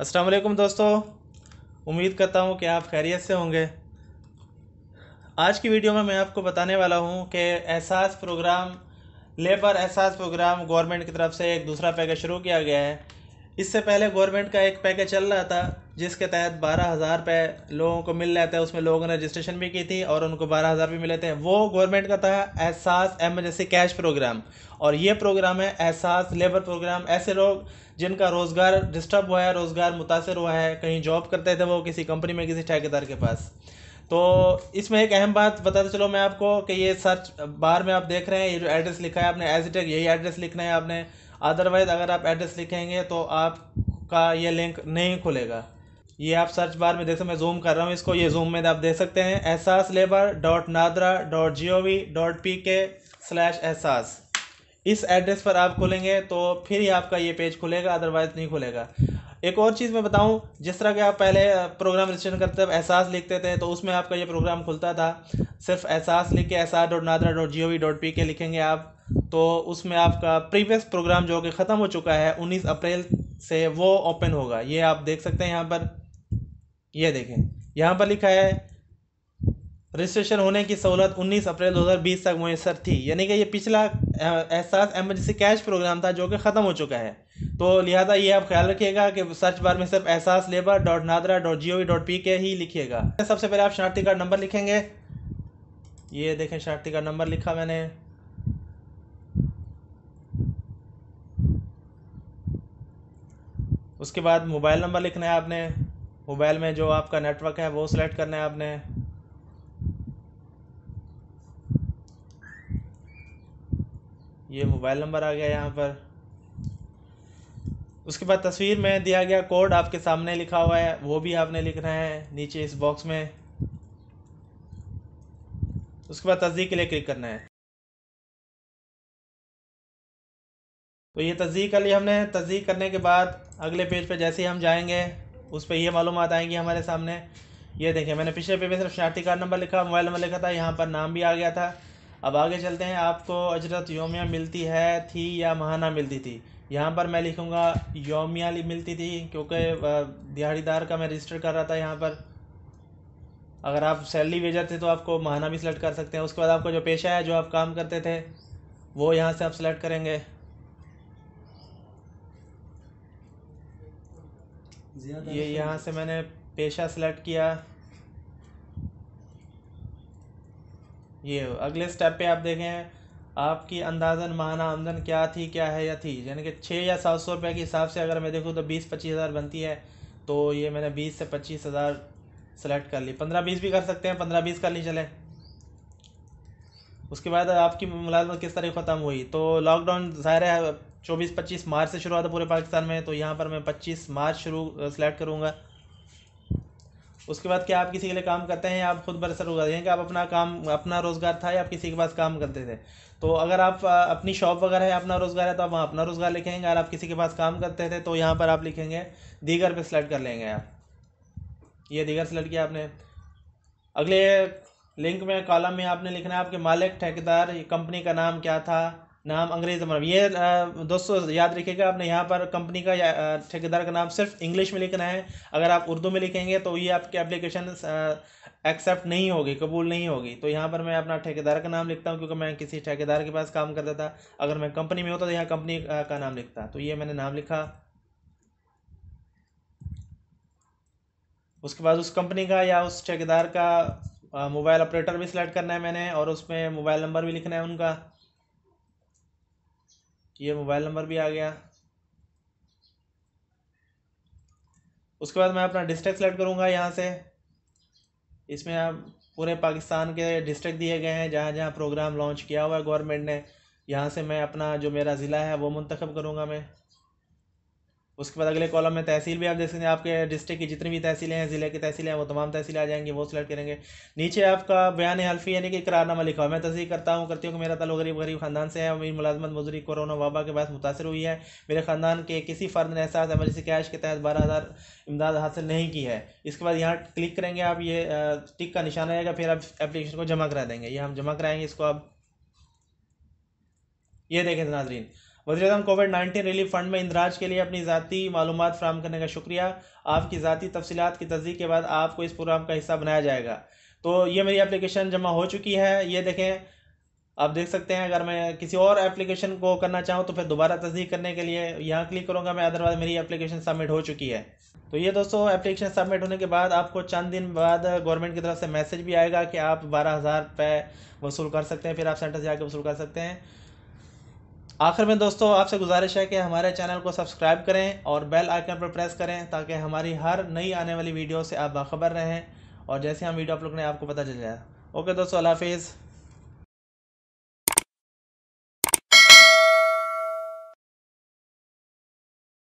असलम दोस्तों उम्मीद करता हूँ कि आप खैरियत से होंगे आज की वीडियो में मैं आपको बताने वाला हूँ कि Ehsaas program labour Ehsaas program government की तरफ से एक दूसरा पैकेज शुरू किया गया है इससे पहले गवर्नमेंट का एक पैकेज चल रहा था जिसके तहत बारह हज़ार रुपये लोगों को मिल रहा था उसमें लोगों ने रजिस्ट्रेशन भी की थी और उनको बारह हज़ार भी मिले थे वो गवर्नमेंट का था एहसास एमरजेंसी कैश प्रोग्राम और ये प्रोग्राम है एहसास लेबर प्रोग्राम ऐसे लोग जिनका रोज़गार डिस्टर्ब हुआ है रोज़गार मुतासर हुआ है कहीं जॉब करते थे वो किसी कंपनी में किसी ठेकेदार के पास तो इसमें एक अहम बात बताते चलो मैं आपको कि ये सर्च बार में आप देख रहे हैं ये जो एड्रेस लिखा है आपने एज इट यही एड्रेस लिखना है आपने अदरवाइज़ अगर आप एड्रेस लिखेंगे तो आपका ये लिंक नहीं खुलेगा ये आप सर्च बार में देख सकते मैं जूम कर रहा हूँ इसको ये जूम में आप देख सकते हैं Ehsaas labour dot NADRA dot G O V dot P K slash Ehsaas इस एड्रेस पर आप खुलेंगे तो फिर ही आपका ये पेज खुलेगा अदरवाइज़ नहीं खुलेगा एक और चीज़ मैं बताऊं जिस तरह के आप पहले प्रोग्राम रजिस्टर करते थे एहसास लिखते थे तो उसमें आपका ये प्रोग्राम खुलता था सिर्फ एहसास लिख के Ehsaas dot NADRA dot G O V dot P K लिखेंगे आप तो उसमें आपका प्रीवियस प्रोग्राम जो कि ख़त्म हो चुका है उन्नीस अप्रैल से वो ओपन होगा ये आप देख सकते हैं यहाँ पर ये देखें यहाँ पर लिखा है रजिस्ट्रेशन होने की सहूलत 19 अप्रैल 2020 तक मैसर थी यानी कि ये पिछला एहसास एमरजेंसी कैश प्रोग्राम था जो कि ख़त्म हो चुका है तो लिहाजा ये आप ख्याल रखिएगा कि सर्च बार में सिर्फ Ehsaas labour dot NADRA dot G O V dot P K ही लिखिएगा सबसे पहले आप शनाख्ती कार्ड नंबर लिखेंगे ये देखें शनाख्ती कार्ड नंबर लिखा मैंने उसके बाद मोबाइल नंबर लिखना है आपने मोबाइल में जो आपका नेटवर्क है वो सिलेक्ट करना है आपने ये मोबाइल नंबर आ गया यहाँ पर उसके बाद तस्वीर में दिया गया कोड आपके सामने लिखा हुआ है वो भी आपने लिखना है नीचे इस बॉक्स में उसके बाद तस्दीक के लिए क्लिक करना है तो ये तस्दीक कर ली हमने तस्दीक करने के बाद अगले पेज पे जैसे ही हम जाएंगे उस पर ये मालूम आएंगी हमारे सामने ये देखें मैंने पिछले पे भी सिर्फ शनाती कार्ड नंबर लिखा मोबाइल नंबर लिखा था यहाँ पर नाम भी आ गया था अब आगे चलते हैं आपको अजरत योमिया मिलती है थी या महाना मिलती थी यहाँ पर मैं लिखूँगा योमिया मिलती थी क्योंकि दिहाड़ीदार का मैं रजिस्टर कर रहा था यहाँ पर अगर आप सैलरी वेजर थे तो आपको महाना भी सिलेक्ट कर सकते हैं उसके बाद आपका जो पेशा है जो आप काम करते थे वो यहाँ से आप सेलेक्ट करेंगे ये यहाँ से मैंने पेशा सेलेक्ट किया ये अगले स्टेप पे आप देखें आपकी अंदाजन माहाना आमदन क्या थी क्या है या थी यानी कि छः या सात सौ रुपये के हिसाब से अगर मैं देखूँ तो बीस पच्चीस हज़ार बनती है तो ये मैंने बीस से पच्चीस हज़ार सेलेक्ट कर ली पंद्रह बीस भी कर सकते हैं पंद्रह बीस कर ली चले उसके बाद आपकी मुलाजमत किस तरह ख़त्म हुई तो लॉकडाउन ज़ाहिर है चौबीस पच्चीस मार्च से शुरू हुआ पूरे पाकिस्तान में तो यहाँ पर मैं पच्चीस मार्च शुरू सेलेक्ट करूँगा उसके बाद क्या आप किसी के लिए काम करते हैं आप खुद बरसर होगा यानी कि आप अपना काम अपना रोज़गार था या आप किसी के पास काम करते थे तो अगर आप अपनी शॉप वगैरह है अपना रोज़गार है तो आप वहाँ अपना रोज़गार लिखेंगे अगर आप किसी के पास काम करते थे तो यहाँ पर आप लिखेंगे दीगर पर सेलेक्ट कर लेंगे आप ये दीगर सेलेक्ट किया आपने अगले लिंक में कॉलम में आपने लिखना है आपके मालिक ठेकेदार कंपनी का नाम क्या था नाम अंग्रेज़ में मतलब। ये दोस्तों याद रखिएगा आपने यहाँ पर कंपनी का ठेकेदार का नाम सिर्फ इंग्लिश में लिखना है अगर आप उर्दू में लिखेंगे तो ये आपकी एप्लीकेशन एक्सेप्ट नहीं होगी कबूल नहीं होगी तो यहाँ पर मैं अपना ठेकेदार का नाम लिखता हूँ क्योंकि मैं किसी ठेकेदार के पास काम करता था अगर मैं कंपनी में होता तो यहाँ कंपनी का नाम लिखता तो ये मैंने नाम लिखा उसके बाद उस कंपनी का या उस ठेकेदार का मोबाइल ऑपरेटर भी सिलेक्ट करना है मैंने और उसमें मोबाइल नंबर भी लिखना है उनका तो ये मोबाइल नंबर भी आ गया उसके बाद मैं अपना डिस्ट्रिक्ट सेलेक्ट करूँगा यहाँ से इसमें आप पूरे पाकिस्तान के डिस्ट्रिक्ट दिए गए हैं जहाँ जहाँ प्रोग्राम लॉन्च किया हुआ है गवर्नमेंट ने यहाँ से मैं अपना जो मेरा ज़िला है वो मंतखब करूँगा मैं उसके बाद अगले कॉलम में तहसील भी आप देख सकते हैं आपके डिस्ट्रिक्ट की जितनी भी तहसीलें हैं ज़िले की तहसीलें हैं वो तमाम तहसीलें आ जाएंगी वो सिलेक्ट करेंगे नीचे आपका बयान हल्फी यानी कि करारनामा लिखा हुआ मैं तस्वीर करता हूँ करती हूँ कि मेरा ताल्लुक गरीब गरीब खानदान से है मेरी मुलाजमत मजदूरी कोरोना वबा के बाद मुतासर हुई है मेरे खानदान के किसी फर्द ने एहसास एमरजेंसी कैश के तहत बारह हज़ार इमदाद हासिल नहीं की है इसके बाद यहाँ क्लिक करेंगे आप ये टिक का निशान आएगा फिर आप एप्लीकेशन को जमा करा देंगे ये हम जमा कराएंगे इसको आप ये देखें नाजरीन वजीरम कोविड नाइन्टीन रिलीफ फंड में इंदराज के लिए अपनी ज़ाती मालूम फ्राहम करने का शुक्रिया आपकी ज़ाती तफसीत की तस्दीक के बाद आपको इस प्रोग्राम का हिस्सा बनाया जाएगा तो ये मेरी एप्लीकेशन जमा हो चुकी है ये देखें आप देख सकते हैं अगर मैं किसी और एप्लीकेशन को करना चाहूँ तो फिर दोबारा तस्दीक करने के लिए यहाँ क्लिक करूँगा मैं अदरवाइज मेरी एप्लीकेशन सबमिट हो चुकी है तो ये दोस्तों एप्लीकेशन सबमिट होने के बाद आपको चंद दिन बाद गवर्नमेंट की तरफ से मैसेज भी आएगा कि आप बारह हज़ार रुपये वसूल कर सकते हैं फिर आप सेंटर से जाकर वसूल कर सकते हैं आखिर में दोस्तों आपसे गुजारिश है कि हमारे चैनल को सब्सक्राइब करें और बेल आइकन पर प्रेस करें ताकि हमारी हर नई आने वाली वीडियो से आप बाखबर रहें और जैसे हम वीडियो अपलोड करें आपको पता चल जाए ओके दोस्तों अल्लाह हाफिज़